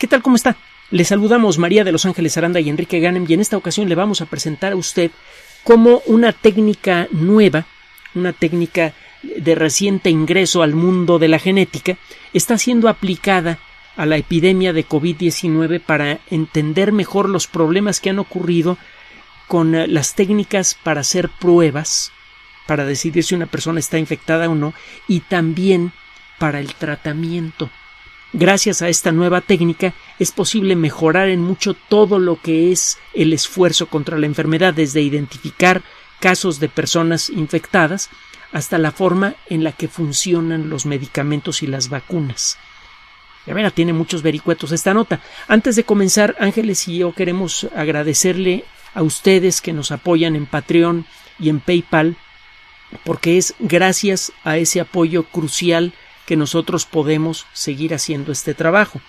¿Qué tal? ¿Cómo está? Le saludamos María de Los Ángeles Aranda y Enrique Ganem y en esta ocasión le vamos a presentar a usted cómo una técnica nueva, una técnica de reciente ingreso al mundo de la genética, está siendo aplicada a la epidemia de COVID-19 para entender mejor los problemas que han ocurrido con eh, las técnicas para hacer pruebas, para decidir si una persona está infectada o no, y también para el tratamiento. Gracias a esta nueva técnica es posible mejorar en mucho todo lo que es el esfuerzo contra la enfermedad, desde identificar casos de personas infectadas hasta la forma en la que funcionan los medicamentos y las vacunas. Ya verá, tiene muchos vericuetos esta nota. Antes de comenzar, Ángeles y yo queremos agradecerle a ustedes que nos apoyan en Patreon y en PayPal, porque es gracias a ese apoyo crucial que nosotros podemos seguir haciendo este trabajo.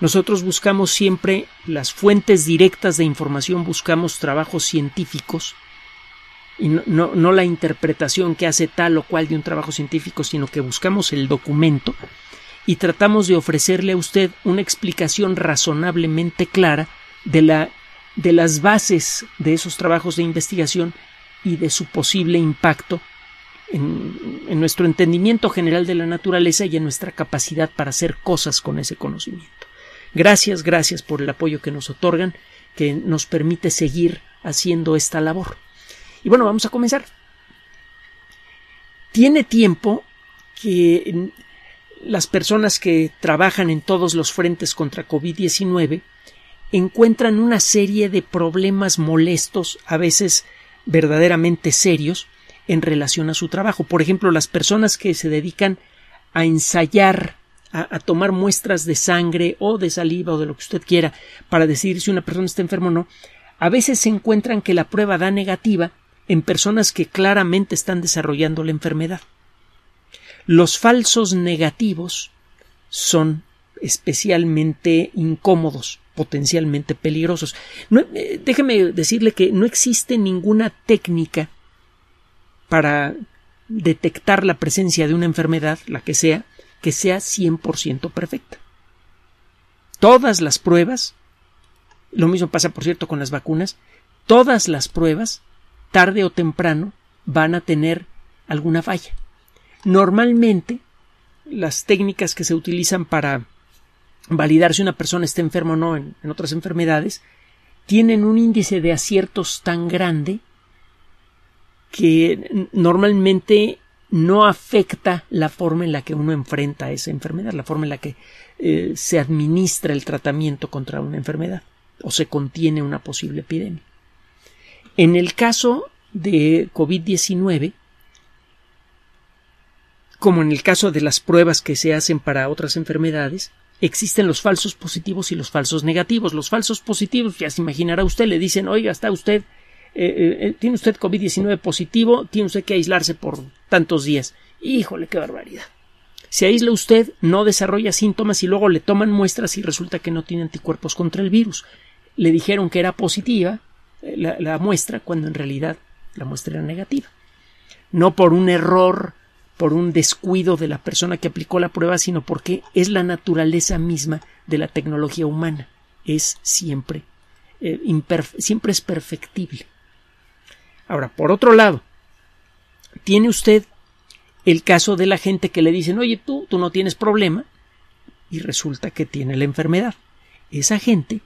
Nosotros buscamos siempre las fuentes directas de información, buscamos trabajos científicos y no, la interpretación que hace tal o cual de un trabajo científico, sino que buscamos el documento y tratamos de ofrecerle a usted una explicación razonablemente clara de, la, de las bases de esos trabajos de investigación y de su posible impacto en, nuestro entendimiento general de la naturaleza y en nuestra capacidad para hacer cosas con ese conocimiento. Gracias, gracias por el apoyo que nos otorgan, que nos permite seguir haciendo esta labor. Y bueno, vamos a comenzar. Tiene tiempo que las personas que trabajan en todos los frentes contra COVID-19 encuentran una serie de problemas molestos, a veces verdaderamente serios, en relación a su trabajo. Por ejemplo, las personas que se dedican a ensayar, a, tomar muestras de sangre o de saliva o de lo que usted quiera para decidir si una persona está enferma o no, a veces se encuentran que la prueba da negativa en personas que claramente están desarrollando la enfermedad. Los falsos negativos son especialmente incómodos, potencialmente peligrosos. Eh, déjeme decirle que no existe ninguna técnica para detectar la presencia de una enfermedad, la que sea, que sea 100% perfecta. Todas las pruebas, lo mismo pasa por cierto con las vacunas, todas las pruebas, tarde o temprano, van a tener alguna falla. Normalmente, las técnicas que se utilizan para validar si una persona está enferma o no en, en otras enfermedades tienen un índice de aciertos tan grande que normalmente no afecta la forma en la que uno enfrenta esa enfermedad, la forma en la que eh, se administra el tratamiento contra una enfermedad o se contiene una posible epidemia. En el caso de COVID-19, como en el caso de las pruebas que se hacen para otras enfermedades, existen los falsos positivos y los falsos negativos. Los falsos positivos, ya se imaginará usted, le dicen, oiga, está usted eh, eh, eh, tiene usted COVID-19 positivo, tiene usted que aislarse por tantos días. Híjole, qué barbaridad. Se aísla usted, no desarrolla síntomas y luego le toman muestras y resulta que no tiene anticuerpos contra el virus. Le dijeron que era positiva la, muestra cuando en realidad la muestra era negativa. No por un error, por un descuido de la persona que aplicó la prueba, sino porque es la naturaleza misma de la tecnología humana. Es siempre, siempre es perfectible. Ahora, por otro lado, tiene usted el caso de la gente que le dicen, oye, tú, tú no tienes problema, y resulta que tiene la enfermedad. Esa gente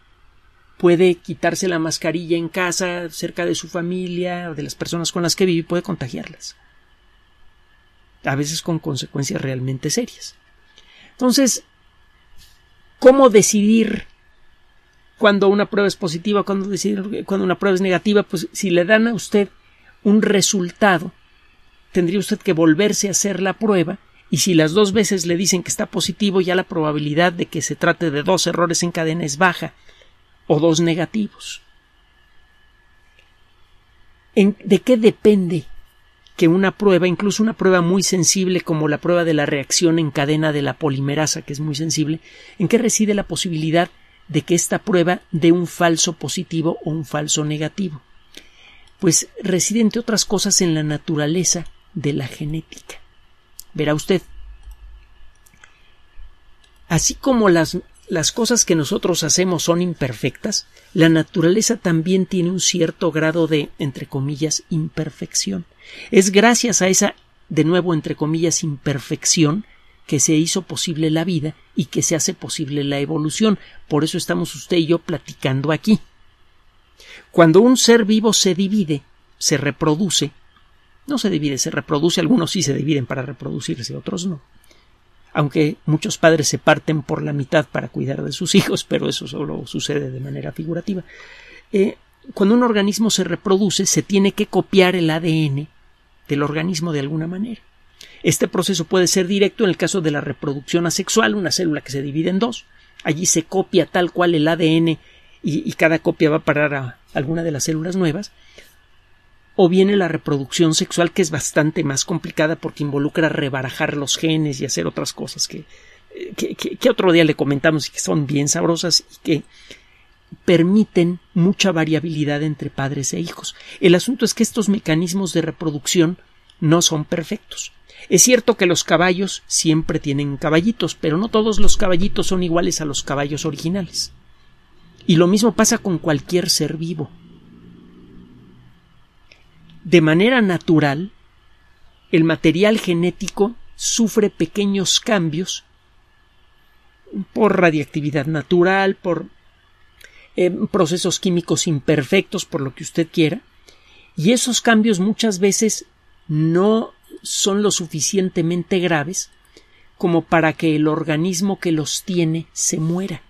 puede quitarse la mascarilla en casa, cerca de su familia, de las personas con las que vive, puede contagiarlas. A veces con consecuencias realmente serias. Entonces, ¿cómo decidir cuando una prueba es positiva, cuando, decidir, cuando una prueba es negativa? Pues si le dan a usted un resultado, tendría usted que volverse a hacer la prueba y si las dos veces le dicen que está positivo, ya la probabilidad de que se trate de dos errores en cadena es baja o dos negativos. ¿De qué depende que una prueba, incluso una prueba muy sensible como la prueba de la reacción en cadena de la polimerasa, que es muy sensible, en qué reside la posibilidad de que esta prueba dé un falso positivo o un falso negativo? pues reside entre otras cosas en la naturaleza de la genética. Verá usted, así como las, las cosas que nosotros hacemos son imperfectas, la naturaleza también tiene un cierto grado de, entre comillas, imperfección. Es gracias a esa, de nuevo, entre comillas, imperfección, que se hizo posible la vida y que se hace posible la evolución. Por eso estamos usted y yo platicando aquí. Cuando un ser vivo se divide, se reproduce, no se divide, se reproduce, algunos sí se dividen para reproducirse, otros no. Aunque muchos padres se parten por la mitad para cuidar de sus hijos, pero eso solo sucede de manera figurativa. Eh, cuando un organismo se reproduce, se tiene que copiar el ADN del organismo de alguna manera. Este proceso puede ser directo en el caso de la reproducción asexual, una célula que se divide en dos. Allí se copia tal cual el ADN y, cada copia va a parar a alguna de las células nuevas, o viene la reproducción sexual que es bastante más complicada porque involucra rebarajar los genes y hacer otras cosas que, que, otro día le comentamos y que son bien sabrosas y que permiten mucha variabilidad entre padres e hijos. El asunto es que estos mecanismos de reproducción no son perfectos. Es cierto que los caballos siempre tienen caballitos, pero no todos los caballitos son iguales a los caballos originales. Y lo mismo pasa con cualquier ser vivo. De manera natural, el material genético sufre pequeños cambios por radiactividad natural, por eh, procesos químicos imperfectos, por lo que usted quiera, y esos cambios muchas veces no son lo suficientemente graves como para que el organismo que los tiene se muera.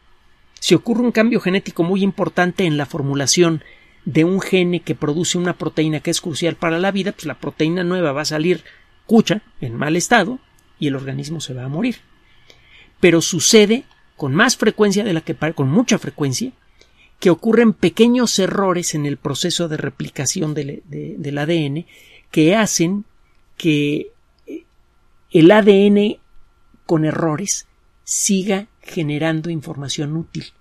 Si ocurre un cambio genético muy importante en la formulación de un gene que produce una proteína que es crucial para la vida, pues la proteína nueva va a salir cucha, en mal estado, y el organismo se va a morir. Pero sucede con más frecuencia de la que con mucha frecuencia que ocurren pequeños errores en el proceso de replicación del, del ADN que hacen que eh, el ADN con errores siga generando información útil.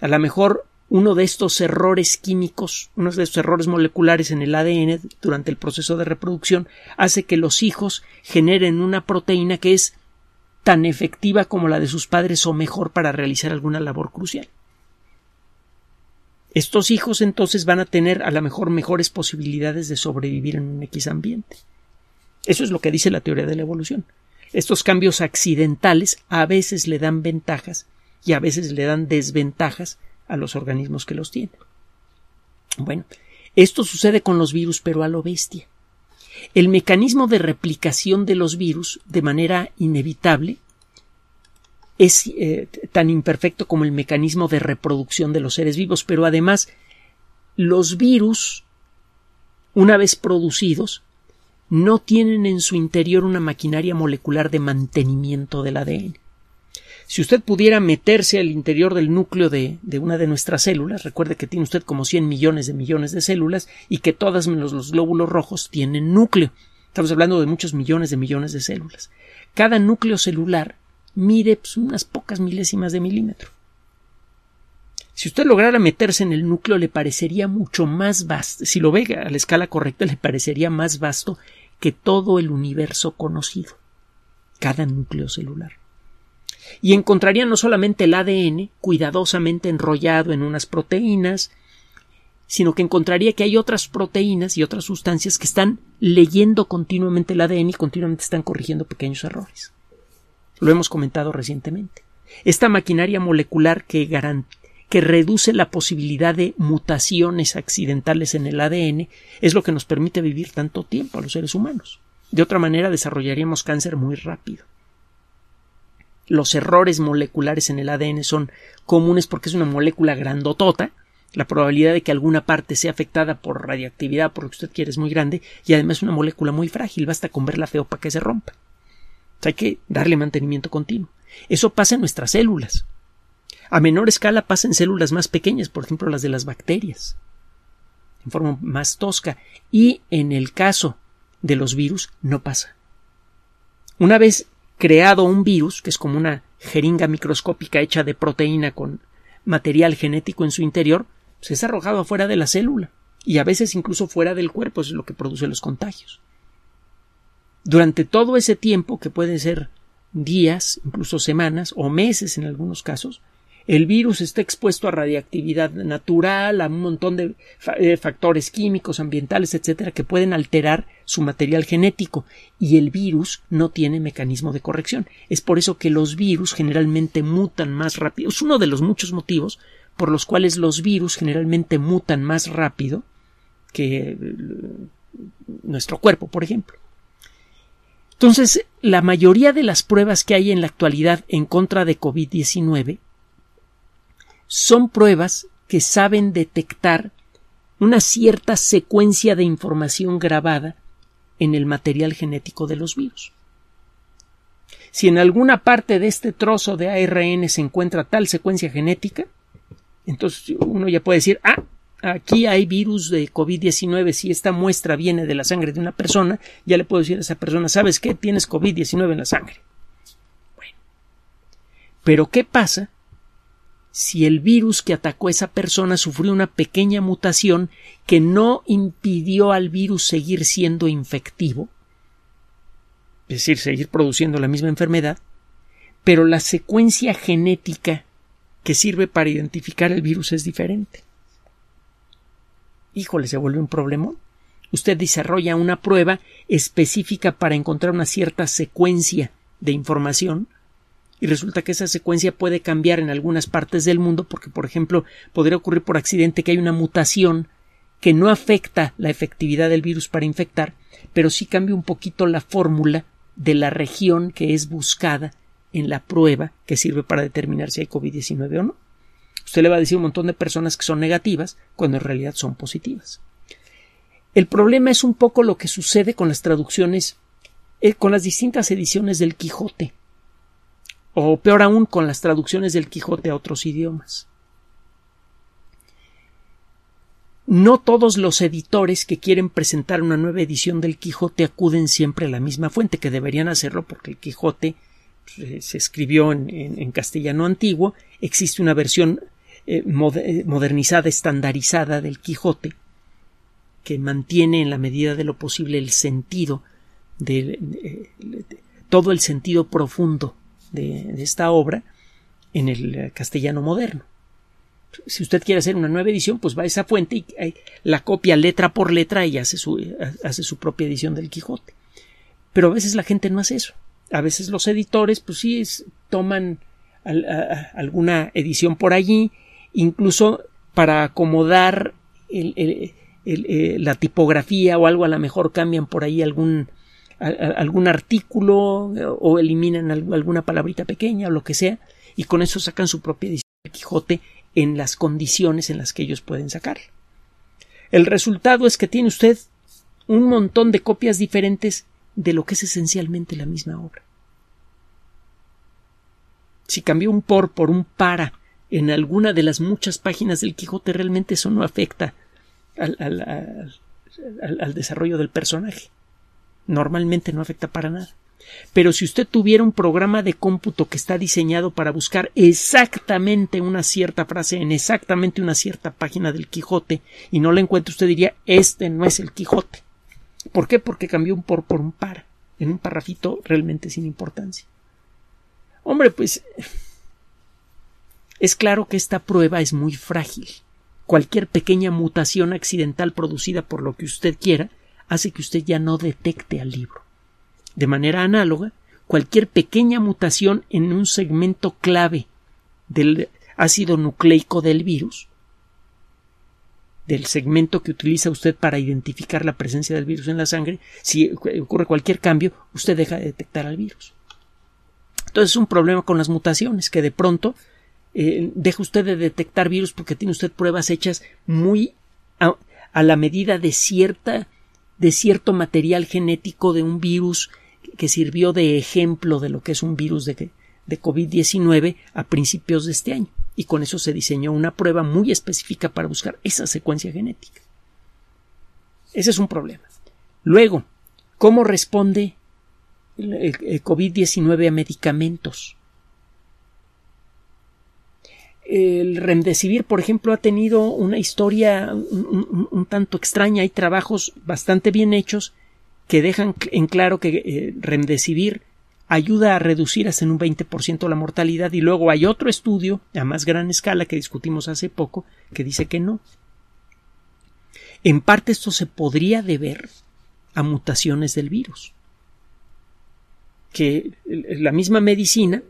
A lo mejor uno de estos errores químicos, uno de estos errores moleculares en el ADN durante el proceso de reproducción, hace que los hijos generen una proteína que es tan efectiva como la de sus padres o mejor para realizar alguna labor crucial. Estos hijos entonces van a tener a lo mejor mejores posibilidades de sobrevivir en un X ambiente. Eso es lo que dice la teoría de la evolución. Estos cambios accidentales a veces le dan ventajas y a veces le dan desventajas a los organismos que los tienen. Bueno, esto sucede con los virus, pero a lo bestia. El mecanismo de replicación de los virus, de manera inevitable, es eh, tan imperfecto como el mecanismo de reproducción de los seres vivos, pero además los virus, una vez producidos, no tienen en su interior una maquinaria molecular de mantenimiento del ADN. Si usted pudiera meterse al interior del núcleo de, una de nuestras células, recuerde que tiene usted como cien millones de millones de células y que todas menos los glóbulos rojos tienen núcleo. Estamos hablando de muchos millones de millones de células. Cada núcleo celular mide pues, unas pocas milésimas de milímetro. Si usted lograra meterse en el núcleo, le parecería mucho más vasto, si lo ve a la escala correcta, le parecería más vasto que todo el universo conocido, cada núcleo celular. Y encontraría no solamente el ADN, cuidadosamente enrollado en unas proteínas, sino que encontraría que hay otras proteínas y otras sustancias que están leyendo continuamente el ADN y continuamente están corrigiendo pequeños errores. Lo hemos comentado recientemente. Esta maquinaria molecular que garantiza que reduce la posibilidad de mutaciones accidentales en el ADN es lo que nos permite vivir tanto tiempo a los seres humanos. De otra manera desarrollaríamos cáncer muy rápido. Los errores moleculares en el ADN son comunes porque es una molécula grandotota, la probabilidad de que alguna parte sea afectada por radiactividad, por lo que usted quiere, es muy grande, y además es una molécula muy frágil, basta con verla feo para que se rompa. hay que darle mantenimiento continuo. Eso pasa en nuestras células. A menor escala pasa en células más pequeñas, por ejemplo las de las bacterias, en forma más tosca, y en el caso de los virus no pasa. Una vez creado un virus, que es como una jeringa microscópica hecha de proteína con material genético en su interior, se pues es arrojado afuera de la célula y a veces incluso fuera del cuerpo, es lo que produce los contagios. Durante todo ese tiempo, que pueden ser días, incluso semanas o meses en algunos casos, el virus está expuesto a radiactividad natural, a un montón de eh, factores químicos, ambientales, etcétera, que pueden alterar su material genético. Y el virus no tiene mecanismo de corrección. Es por eso que los virus generalmente mutan más rápido. Es uno de los muchos motivos por los cuales los virus generalmente mutan más rápido que eh, nuestro cuerpo, por ejemplo. Entonces, la mayoría de las pruebas que hay en la actualidad en contra de COVID-19 son pruebas que saben detectar una cierta secuencia de información grabada en el material genético de los virus. Si en alguna parte de este trozo de ARN se encuentra tal secuencia genética, entonces uno ya puede decir, ah, aquí hay virus de COVID-19, si esta muestra viene de la sangre de una persona, ya le puedo decir a esa persona, ¿sabes qué? Tienes COVID-19 en la sangre. Bueno, pero ¿qué pasa si el virus que atacó a esa persona sufrió una pequeña mutación que no impidió al virus seguir siendo infectivo, es decir, seguir produciendo la misma enfermedad, pero la secuencia genética que sirve para identificar el virus es diferente. Híjole, se vuelve un problema. Usted desarrolla una prueba específica para encontrar una cierta secuencia de información y resulta que esa secuencia puede cambiar en algunas partes del mundo porque, por ejemplo, podría ocurrir por accidente que hay una mutación que no afecta la efectividad del virus para infectar, pero sí cambia un poquito la fórmula de la región que es buscada en la prueba que sirve para determinar si hay COVID-19 o no. Usted le va a decir un montón de personas que son negativas cuando en realidad son positivas. El problema es un poco lo que sucede con las traducciones, eh, con las distintas ediciones del Quijote o peor aún con las traducciones del Quijote a otros idiomas. No todos los editores que quieren presentar una nueva edición del Quijote acuden siempre a la misma fuente, que deberían hacerlo porque el Quijote eh, se escribió en, castellano antiguo, existe una versión eh, eh, modernizada, estandarizada del Quijote, que mantiene en la medida de lo posible el sentido, de, todo el sentido profundo de, esta obra en el eh, castellano moderno. Si usted quiere hacer una nueva edición, pues va a esa fuente y eh, la copia letra por letra y hace su, eh, hace su propia edición del Quijote. Pero a veces la gente no hace eso. A veces los editores, pues sí, toman alguna edición por allí, incluso para acomodar la tipografía o algo, a lo mejor cambian por ahí algún, algún artículo eh, o eliminan alguna palabrita pequeña o lo que sea y con eso sacan su propia edición de Quijote en las condiciones en las que ellos pueden sacarla. El resultado es que tiene usted un montón de copias diferentes de lo que es esencialmente la misma obra. Si cambió un por por un para en alguna de las muchas páginas del Quijote, realmente eso no afecta al desarrollo del personaje normalmente no afecta para nada. Pero si usted tuviera un programa de cómputo que está diseñado para buscar exactamente una cierta frase en exactamente una cierta página del Quijote y no la encuentra, usted diría, este no es el Quijote. ¿Por qué? Porque cambió un por por un para, en un parrafito realmente sin importancia. Hombre, pues es claro que esta prueba es muy frágil. Cualquier pequeña mutación accidental producida por lo que usted quiera hace que usted ya no detecte al libro. De manera análoga, cualquier pequeña mutación en un segmento clave del ácido nucleico del virus, del segmento que utiliza usted para identificar la presencia del virus en la sangre, si ocurre cualquier cambio, usted deja de detectar al virus. Entonces es un problema con las mutaciones, que de pronto eh, deja usted de detectar virus porque tiene usted pruebas hechas muy a la medida de cierta de cierto material genético de un virus que sirvió de ejemplo de lo que es un virus de, COVID-19 a principios de este año. Y con eso se diseñó una prueba muy específica para buscar esa secuencia genética. Ese es un problema. Luego, ¿cómo responde el, COVID-19 a medicamentos? El Remdesivir, por ejemplo, ha tenido una historia un, tanto extraña. Hay trabajos bastante bien hechos que dejan en claro que eh, Remdesivir ayuda a reducir hasta en un 20% la mortalidad y luego hay otro estudio a más gran escala que discutimos hace poco que dice que no. En parte esto se podría deber a mutaciones del virus, que eh, la misma medicina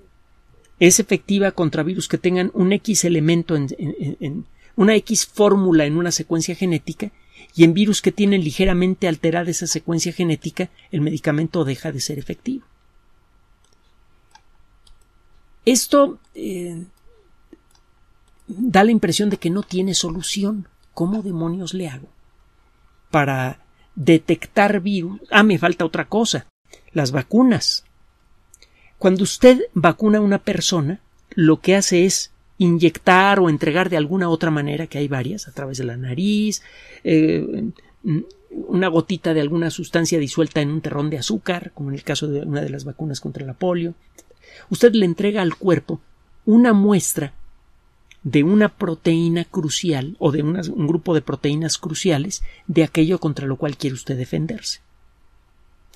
es efectiva contra virus que tengan un X elemento en, una X fórmula en una secuencia genética y en virus que tienen ligeramente alterada esa secuencia genética, el medicamento deja de ser efectivo. Esto eh, da la impresión de que no tiene solución. ¿Cómo demonios le hago? Para detectar virus. Ah, me falta otra cosa. Las vacunas. Cuando usted vacuna a una persona, lo que hace es inyectar o entregar de alguna otra manera, que hay varias, a través de la nariz, eh, una gotita de alguna sustancia disuelta en un terrón de azúcar, como en el caso de una de las vacunas contra la polio. Usted le entrega al cuerpo una muestra de una proteína crucial o de un grupo de proteínas cruciales de aquello contra lo cual quiere usted defenderse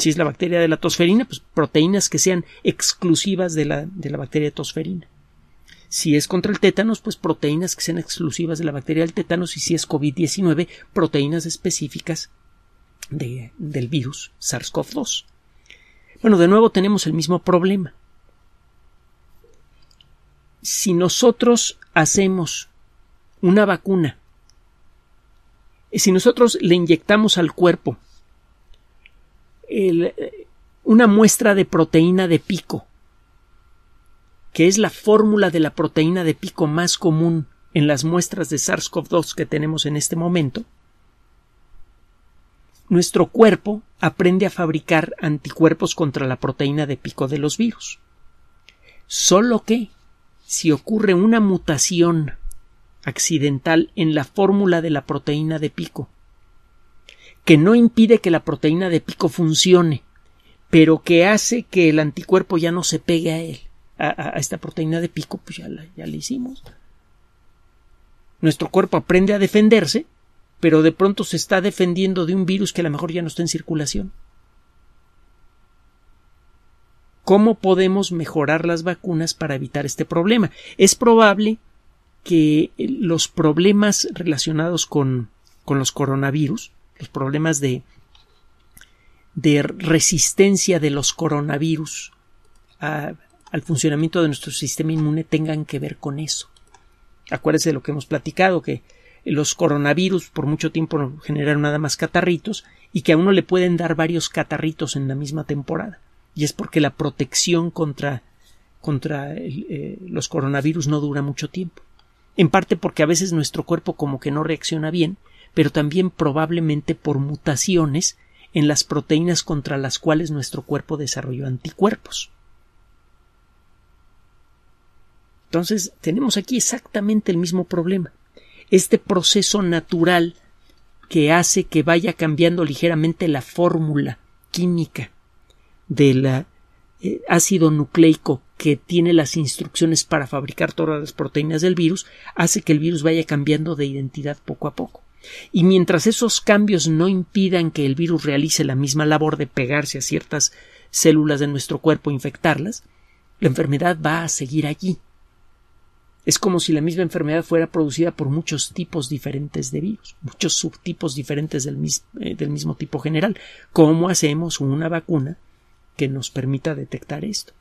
si es la bacteria de la tosferina, pues proteínas que sean exclusivas de la, de la bacteria tosferina. Si es contra el tétanos, pues proteínas que sean exclusivas de la bacteria del tétanos. Y si es COVID-19, proteínas específicas del virus SARS-CoV-2. Bueno, de nuevo tenemos el mismo problema. Si nosotros hacemos una vacuna, si nosotros le inyectamos al cuerpo eh, una muestra de proteína de pico, que es la fórmula de la proteína de pico más común en las muestras de SARS-CoV-2 que tenemos en este momento, nuestro cuerpo aprende a fabricar anticuerpos contra la proteína de pico de los virus. Solo que, si ocurre una mutación accidental en la fórmula de la proteína de pico que no impide que la proteína de pico funcione, pero que hace que el anticuerpo ya no se pegue a él. A, esta proteína de pico, pues ya la, ya hicimos. Nuestro cuerpo aprende a defenderse, pero de pronto se está defendiendo de un virus que a lo mejor ya no está en circulación. ¿Cómo podemos mejorar las vacunas para evitar este problema? Es probable que los problemas relacionados con los coronavirus los problemas de, de resistencia de los coronavirus al funcionamiento de nuestro sistema inmune tengan que ver con eso. Acuérdense de lo que hemos platicado, que los coronavirus por mucho tiempo generaron nada más catarritos y que a uno le pueden dar varios catarritos en la misma temporada. Y es porque la protección contra, contra eh, los coronavirus no dura mucho tiempo. En parte porque a veces nuestro cuerpo como que no reacciona bien pero también probablemente por mutaciones en las proteínas contra las cuales nuestro cuerpo desarrolló anticuerpos. Entonces, tenemos aquí exactamente el mismo problema. Este proceso natural que hace que vaya cambiando ligeramente la fórmula química del eh, ácido nucleico que tiene las instrucciones para fabricar todas las proteínas del virus, hace que el virus vaya cambiando de identidad poco a poco. Y mientras esos cambios no impidan que el virus realice la misma labor de pegarse a ciertas células de nuestro cuerpo e infectarlas, la enfermedad va a seguir allí. Es como si la misma enfermedad fuera producida por muchos tipos diferentes de virus, muchos subtipos diferentes del, eh, mismo tipo general. ¿Cómo hacemos una vacuna que nos permita detectar esto?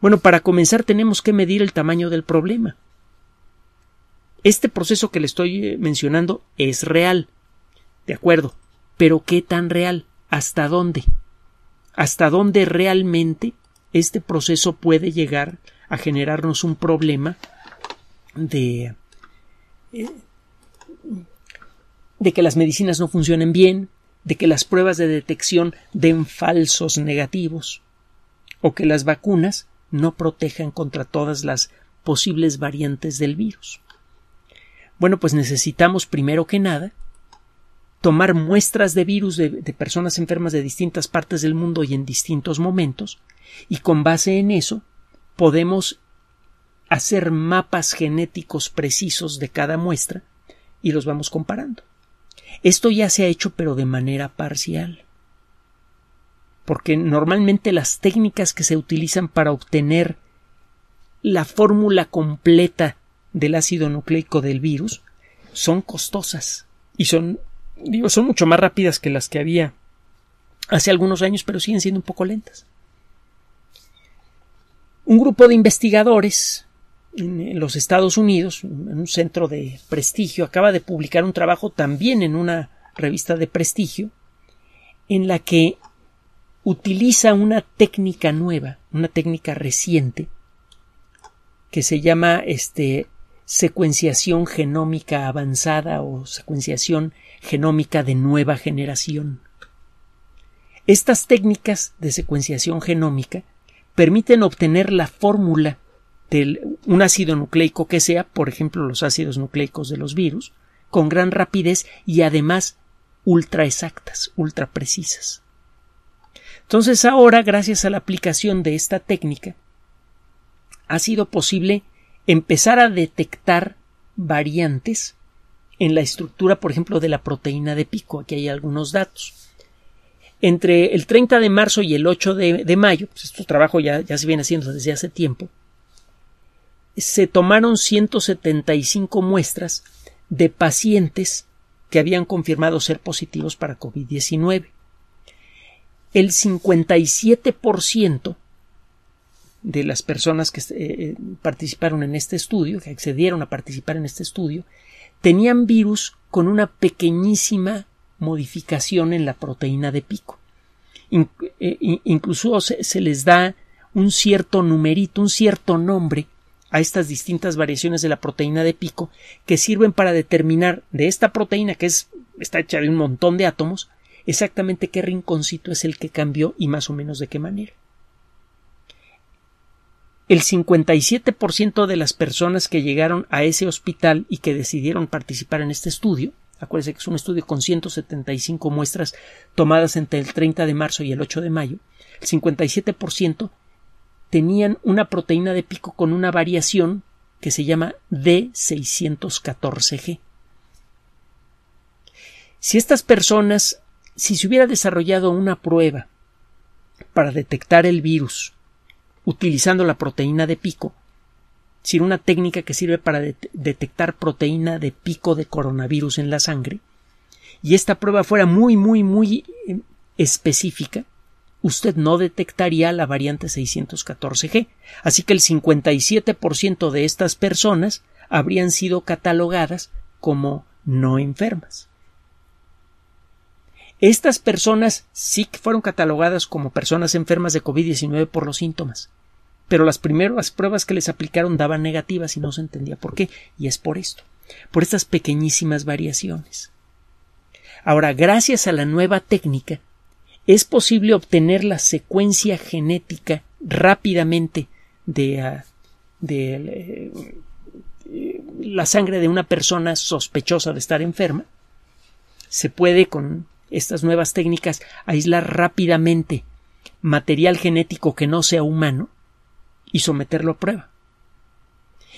Bueno, para comenzar tenemos que medir el tamaño del problema. Este proceso que le estoy eh, mencionando es real. De acuerdo. Pero ¿qué tan real? ¿Hasta dónde? ¿Hasta dónde realmente este proceso puede llegar a generarnos un problema de, eh, de que las medicinas no funcionen bien, de que las pruebas de detección den falsos negativos, o que las vacunas no protejan contra todas las posibles variantes del virus. Bueno, pues necesitamos primero que nada tomar muestras de virus de, personas enfermas de distintas partes del mundo y en distintos momentos, y con base en eso podemos hacer mapas genéticos precisos de cada muestra y los vamos comparando. Esto ya se ha hecho pero de manera parcial, porque normalmente las técnicas que se utilizan para obtener la fórmula completa del ácido nucleico del virus son costosas y son, digo, son mucho más rápidas que las que había hace algunos años, pero siguen siendo un poco lentas. Un grupo de investigadores en los Estados Unidos, en un centro de prestigio, acaba de publicar un trabajo también en una revista de prestigio, en la que utiliza una técnica nueva, una técnica reciente, que se llama este secuenciación genómica avanzada o secuenciación genómica de nueva generación. Estas técnicas de secuenciación genómica permiten obtener la fórmula de un ácido nucleico que sea, por ejemplo, los ácidos nucleicos de los virus, con gran rapidez y además ultra exactas, ultra precisas. Entonces ahora, gracias a la aplicación de esta técnica, ha sido posible empezar a detectar variantes en la estructura, por ejemplo, de la proteína de pico. Aquí hay algunos datos. Entre el 30 de marzo y el 8 de, mayo, pues este trabajo ya, ya se viene haciendo desde hace tiempo, se tomaron 175 muestras de pacientes que habían confirmado ser positivos para COVID-19. El 57% de las personas que eh, eh, participaron en este estudio, que accedieron a participar en este estudio, tenían virus con una pequeñísima modificación en la proteína de pico. Eh, incluso se, se les da un cierto numerito, un cierto nombre a estas distintas variaciones de la proteína de pico que sirven para determinar de esta proteína que es, está hecha de un montón de átomos exactamente qué rinconcito es el que cambió y más o menos de qué manera el 57% de las personas que llegaron a ese hospital y que decidieron participar en este estudio, acuérdense que es un estudio con 175 muestras tomadas entre el 30 de marzo y el 8 de mayo, el 57% tenían una proteína de pico con una variación que se llama D614G. Si estas personas, si se hubiera desarrollado una prueba para detectar el virus utilizando la proteína de pico. Es una técnica que sirve para detectar proteína de pico de coronavirus en la sangre. Y esta prueba fuera muy, muy, muy em, específica, usted no detectaría la variante 614G. Así que el 57% de estas personas habrían sido catalogadas como no enfermas. Estas personas sí que fueron catalogadas como personas enfermas de COVID-19 por los síntomas, pero las primeras pruebas que les aplicaron daban negativas y no se entendía por qué, y es por esto, por estas pequeñísimas variaciones. Ahora, gracias a la nueva técnica, es posible obtener la secuencia genética rápidamente de, ah, eh, la sangre de una persona sospechosa de estar enferma. Se puede con estas nuevas técnicas, aislar rápidamente material genético que no sea humano y someterlo a prueba.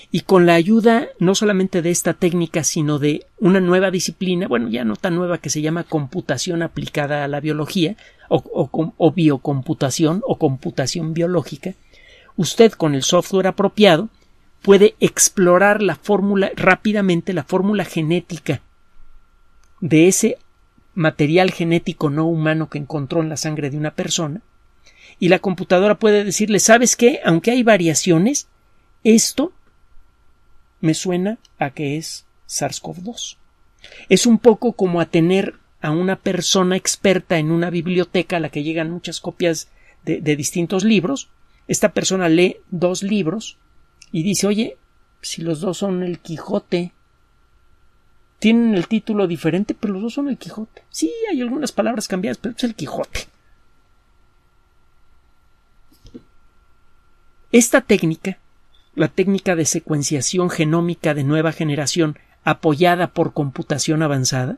Y con la ayuda no solamente de esta técnica, sino de una nueva disciplina, bueno, ya no tan nueva, que se llama computación aplicada a la biología, o, biocomputación, o computación biológica, usted con el software apropiado puede explorar la fórmula rápidamente la fórmula genética de ese material genético no humano que encontró en la sangre de una persona, y la computadora puede decirle, ¿sabes qué? Aunque hay variaciones, esto me suena a que es SARS-CoV-2. Es un poco como a tener a una persona experta en una biblioteca a la que llegan muchas copias de distintos libros. Esta persona lee dos libros y dice, oye, si los dos son el Quijote, tienen el título diferente, pero los dos son el Quijote. Sí, hay algunas palabras cambiadas, pero es el Quijote. Esta técnica, la técnica de secuenciación genómica de nueva generación apoyada por computación avanzada,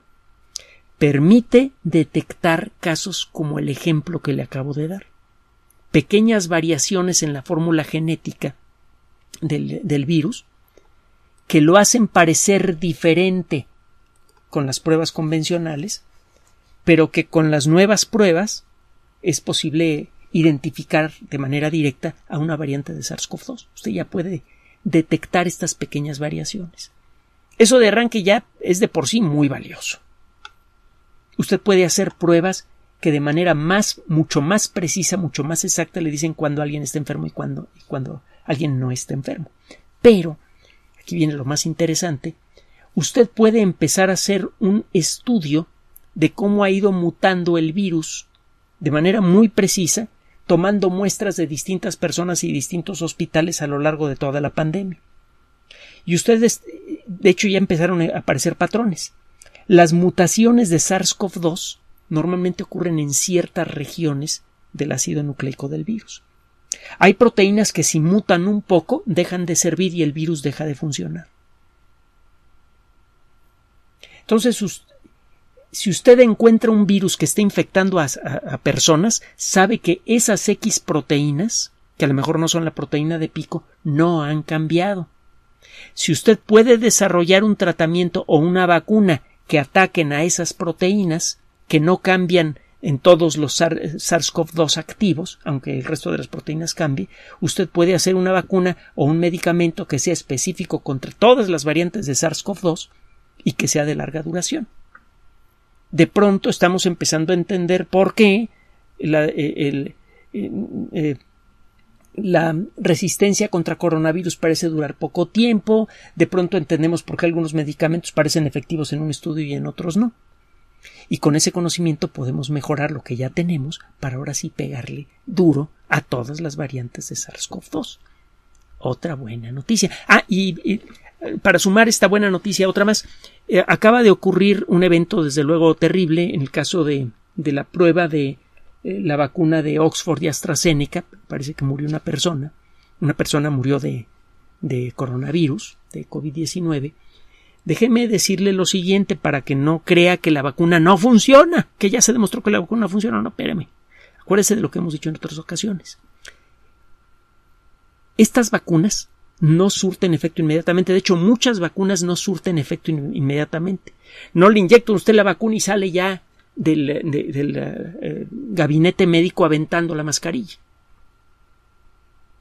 permite detectar casos como el ejemplo que le acabo de dar. Pequeñas variaciones en la fórmula genética del, virus que lo hacen parecer diferente con las pruebas convencionales, pero que con las nuevas pruebas es posible identificar de manera directa a una variante de SARS-CoV-2. Usted ya puede detectar estas pequeñas variaciones. Eso de arranque ya es de por sí muy valioso. Usted puede hacer pruebas que de manera más, mucho más precisa, mucho más exacta le dicen cuando alguien está enfermo y cuando, cuando alguien no está enfermo. Pero aquí viene lo más interesante, usted puede empezar a hacer un estudio de cómo ha ido mutando el virus de manera muy precisa, tomando muestras de distintas personas y distintos hospitales a lo largo de toda la pandemia. Y ustedes, de hecho, ya empezaron a aparecer patrones. Las mutaciones de SARS-CoV-2 normalmente ocurren en ciertas regiones del ácido nucleico del virus. Hay proteínas que si mutan un poco dejan de servir y el virus deja de funcionar. Entonces, si usted encuentra un virus que esté infectando a, personas, sabe que esas X proteínas, que a lo mejor no son la proteína de pico, no han cambiado. Si usted puede desarrollar un tratamiento o una vacuna que ataquen a esas proteínas, que no cambian en todos los SARS-CoV-2 activos, aunque el resto de las proteínas cambie, usted puede hacer una vacuna o un medicamento que sea específico contra todas las variantes de SARS-CoV-2 y que sea de larga duración. De pronto estamos empezando a entender por qué la, eh, eh, eh, la resistencia contra coronavirus parece durar poco tiempo, de pronto entendemos por qué algunos medicamentos parecen efectivos en un estudio y en otros no. Y con ese conocimiento podemos mejorar lo que ya tenemos para ahora sí pegarle duro a todas las variantes de SARS-CoV-2. Otra buena noticia. Ah, y, para sumar esta buena noticia, otra más. Eh, acaba de ocurrir un evento, desde luego, terrible en el caso de, de la prueba de eh, la vacuna de Oxford y AstraZeneca. Parece que murió una persona. Una persona murió de, de coronavirus, de COVID-19 déjeme decirle lo siguiente para que no crea que la vacuna no funciona, que ya se demostró que la vacuna no funciona, no, espérame. Acuérdese de lo que hemos dicho en otras ocasiones. Estas vacunas no surten efecto inmediatamente. De hecho, muchas vacunas no surten efecto inmediatamente. No le inyecta usted la vacuna y sale ya del, eh, gabinete médico aventando la mascarilla.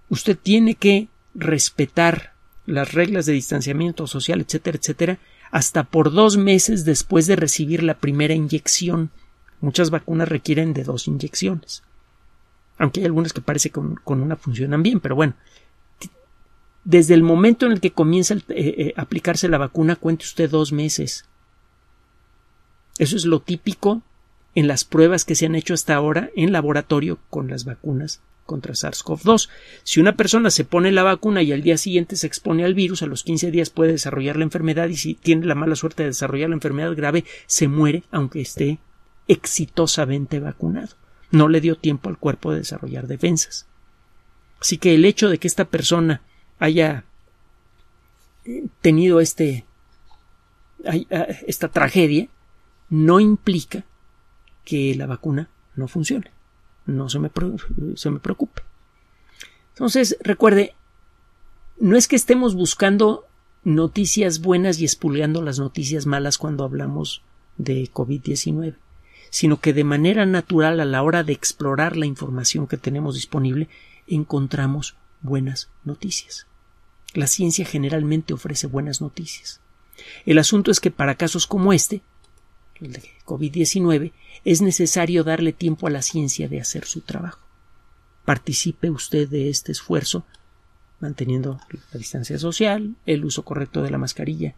Usted tiene que respetar las reglas de distanciamiento social, etcétera, etcétera, hasta por dos meses después de recibir la primera inyección. Muchas vacunas requieren de dos inyecciones. Aunque hay algunas que parece con, con una funcionan bien, pero bueno. Desde el momento en el que comienza a eh, eh, aplicarse la vacuna, cuente usted dos meses. Eso es lo típico en las pruebas que se han hecho hasta ahora en laboratorio con las vacunas contra SARS-CoV-2. Si una persona se pone la vacuna y al día siguiente se expone al virus, a los 15 días puede desarrollar la enfermedad y si tiene la mala suerte de desarrollar la enfermedad grave, se muere aunque esté exitosamente vacunado. No le dio tiempo al cuerpo de desarrollar defensas. Así que el hecho de que esta persona haya eh, tenido este, ah, esta tragedia no implica que la vacuna no funcione no se me, preocupe. Entonces, recuerde, no es que estemos buscando noticias buenas y espuleando las noticias malas cuando hablamos de COVID-19, sino que de manera natural a la hora de explorar la información que tenemos disponible, encontramos buenas noticias. La ciencia generalmente ofrece buenas noticias. El asunto es que para casos como este, de COVID-19, es necesario darle tiempo a la ciencia de hacer su trabajo. Participe usted de este esfuerzo manteniendo la distancia social, el uso correcto de la mascarilla,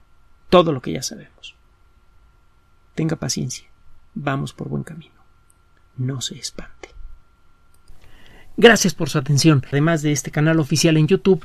todo lo que ya sabemos. Tenga paciencia, vamos por buen camino. No se espante. Gracias por su atención. Además de este canal oficial en YouTube,